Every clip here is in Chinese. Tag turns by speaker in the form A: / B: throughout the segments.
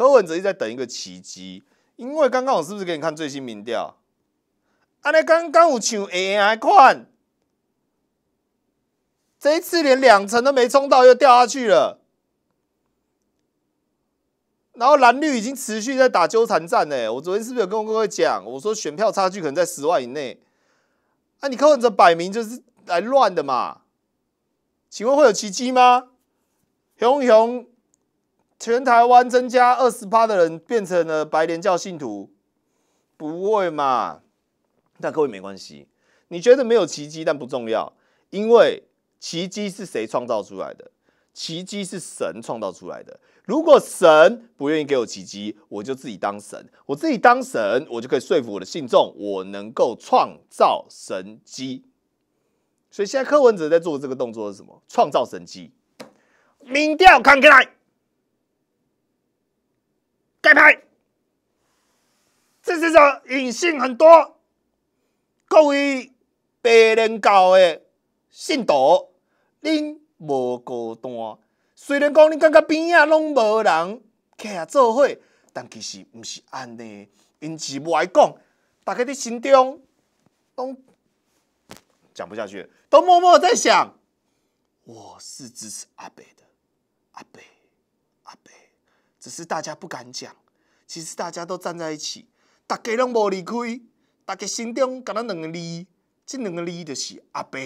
A: 柯文哲一直在等一个奇迹，因为刚刚我是不是给你看最新民调？啊，那刚刚有上 AI 款，这一次连两层都没冲到，又掉下去了。然后蓝绿已经持续在打纠缠战呢。我昨天是不是有跟我哥哥讲？我说选票差距可能在十万以内。啊，你柯文哲摆明就是来乱的嘛。请问会有奇迹吗？熊熊全台湾增加二十八的人变成了白莲教信徒，不会嘛？那各位没关系，你觉得没有奇迹，但不重要，因为奇迹是谁创造出来的？奇迹是神创造出来的。如果神不愿意给我奇迹，我就自己当神，我自己当神，我就可以说服我的信众，我能够创造神迹。所以现在柯文哲在做的这个动作是什么？创造神迹，民调看起来。该拍，这叫做隐性很多。各位，白莲教的信徒，恁无孤单。虽然讲你感觉边仔拢无人，起做伙，但其实不是安尼。因此我来讲，大家伫心中，都讲不下去，都默默在想，我是支持阿北的，阿北。只是大家不敢讲，其实大家都站在一起，大家拢无离开，大家心中敢那两个字，这两个字就是阿伯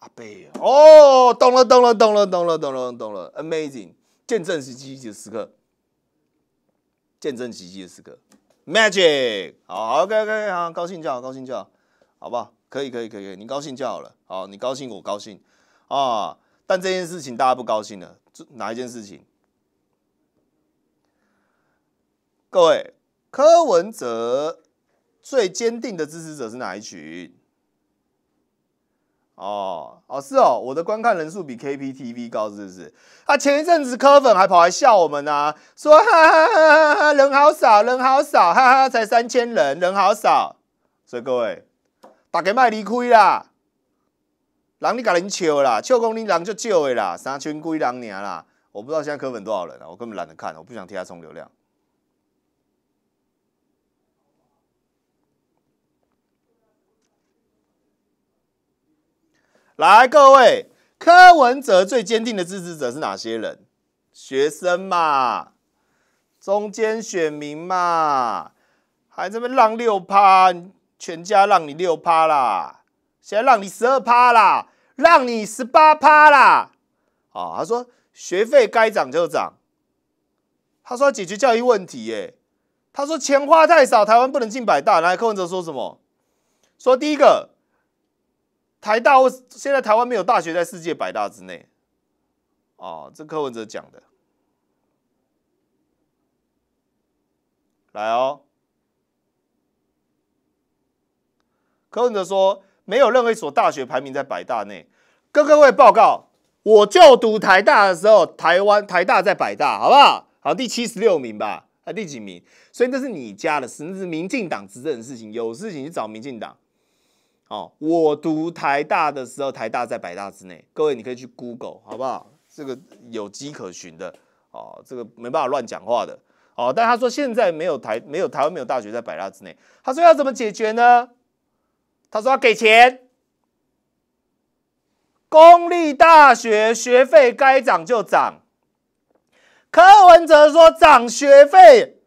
A: 阿伯哦，懂了懂了懂了懂了懂了懂了，amazing，见证奇迹的时刻，见证奇迹的时刻，magic，好，OK OK OK，好，高兴就好，高兴就好，好不好？可以可以可以，你高兴就好了，好，你高兴我高兴啊，但这件事情大家不高兴了，哪一件事情？各位，柯文哲最坚定的支持者是哪一群？哦，哦是哦，我的观看人数比 KPTV 高，是不是？啊，前一阵子柯粉还跑来笑我们啊，说哈哈哈，哈哈人好少，人好少，哈哈，才三千人，人好少。所以各位，大家卖离亏啦，狼你搞人笑啦，救工你狼就救的啦，三群鬼狼年啦，我不知道现在柯粉多少人啊，我根本懒得看，我不想替他充流量。来，各位，柯文哲最坚定的支持者是哪些人？学生嘛，中间选民嘛，还这么让六趴，全家让你六趴啦，现在让你十二趴啦，让你十八趴啦，啊，他说学费该涨就涨，他说解决教育问题，耶。他说钱花太少，台湾不能进百大。来，柯文哲说什么？说第一个。台大，我现在台湾没有大学在世界百大之内。哦，这柯文哲讲的。来哦，柯文哲说没有任何一所大学排名在百大内。跟各位报告，我就读台大的时候，台湾台大在百大，好不好？好，第七十六名吧，啊，第几名？所以这是你家的事，那是民进党执政的事情，有事情去找民进党。哦，我读台大的时候，台大在百大之内。各位，你可以去 Google 好不好？这个有迹可循的，哦，这个没办法乱讲话的。哦，但他说现在没有台没有台湾没有大学在百大之内。他说要怎么解决呢？他说要给钱，公立大学学费该涨就涨。柯文哲说涨学费，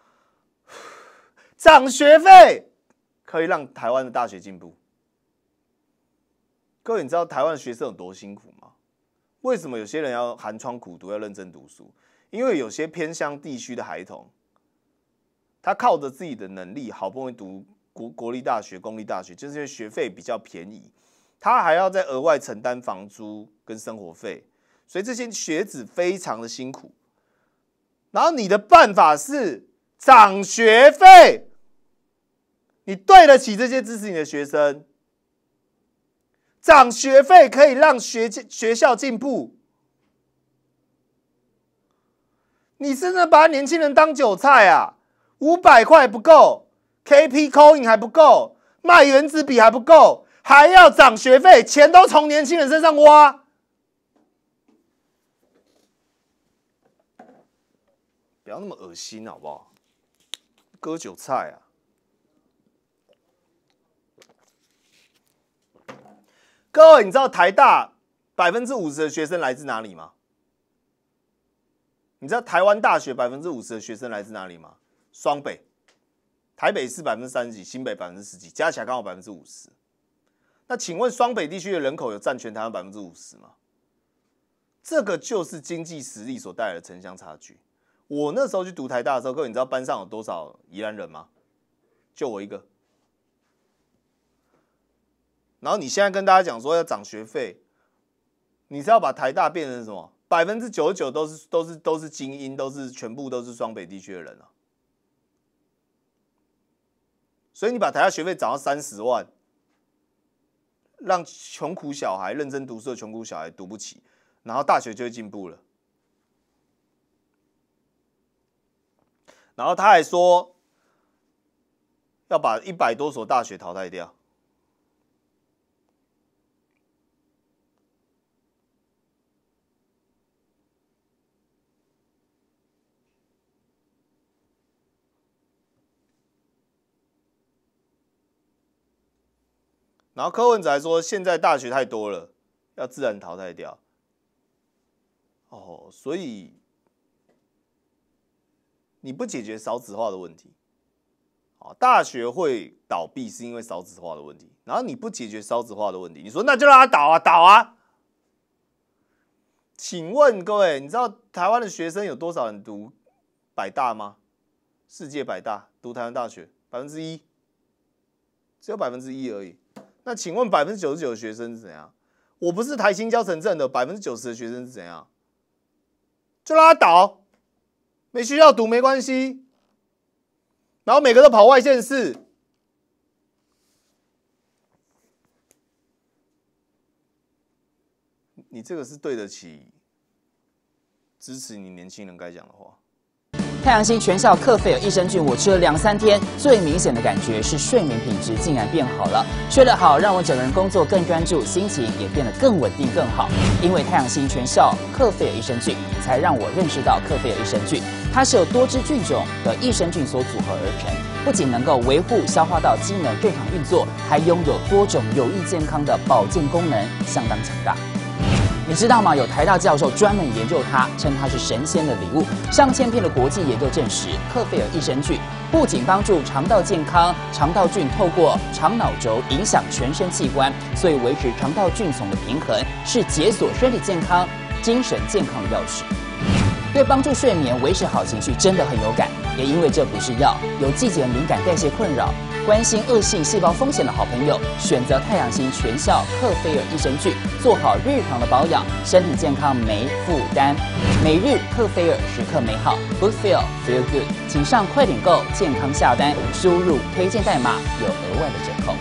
A: 涨学费。可以让台湾的大学进步。各位，你知道台湾学生有多辛苦吗？为什么有些人要寒窗苦读，要认真读书？因为有些偏乡地区的孩童，他靠着自己的能力，好不容易读国国立大学、公立大学，就是因为学费比较便宜，他还要再额外承担房租跟生活费，所以这些学子非常的辛苦。然后你的办法是涨学费。你对得起这些支持你的学生？涨学费可以让学学校进步？你真的把年轻人当韭菜啊？五百块不够，K P Coin 还不够，卖圆珠笔还不够，还要涨学费，钱都从年轻人身上挖？不要那么恶心好不好？割韭菜啊！各位，你知道台大百分之五十的学生来自哪里吗？你知道台湾大学百分之五十的学生来自哪里吗？双北，台北是百分之三十几，新北百分之十几，加起来刚好百分之五十。那请问双北地区的人口有占全台湾百分之五十吗？这个就是经济实力所带来的城乡差距。我那时候去读台大的时候，各位你知道班上有多少宜兰人吗？就我一个。然后你现在跟大家讲说要涨学费，你是要把台大变成什么？百分之九十九都是都是都是精英，都是全部都是双北地区的人了。所以你把台大学费涨到三十万，让穷苦小孩认真读书的穷苦小孩读不起，然后大学就进步了。然后他还说要把一百多所大学淘汰掉。然后柯文哲还说，现在大学太多了，要自然淘汰掉。哦，所以你不解决少子化的问题，啊，大学会倒闭是因为少子化的问题。然后你不解决少子化的问题，你说那就让它倒啊倒啊。请问各位，你知道台湾的学生有多少人读百大吗？世界百大读台湾大学百分之一，只有百分之一而已。那请问百分之九十九的学生是怎样？我不是台新教城镇的，百分之九十的学生是怎样？就拉倒，没学校读没关系。然后每个都跑外县市，你这个是对得起支持你年轻人该讲的话。
B: 太阳星全效克斐尔益生菌，我吃了两三天，最明显的感觉是睡眠品质竟然变好了，睡得好让我整个人工作更专注，心情也变得更稳定更好。因为太阳星全效克斐尔益生菌，才让我认识到克斐尔益生菌，它是有多支菌种的益生菌所组合而成，不仅能够维护消化道机能正常运作，还拥有多种有益健康的保健功能，相当强大。你知道吗？有台大教授专门研究它，称它是神仙的礼物。上千篇的国际研究证实，克菲尔益生菌不仅帮助肠道健康，肠道菌透过肠脑轴影响全身器官，所以维持肠道菌丛的平衡是解锁身体健康、精神健康的钥匙。对帮助睡眠、维持好情绪真的很有感，也因为这不是药，有季节敏感、代谢困扰。关心恶性细胞风险的好朋友，选择太阳型全效克菲尔益生菌，做好日常的保养，身体健康没负担。每日克菲尔时刻美好，Good Feel Feel Good，请上快点购健康下单，输入推荐代码
A: 有额外的折扣。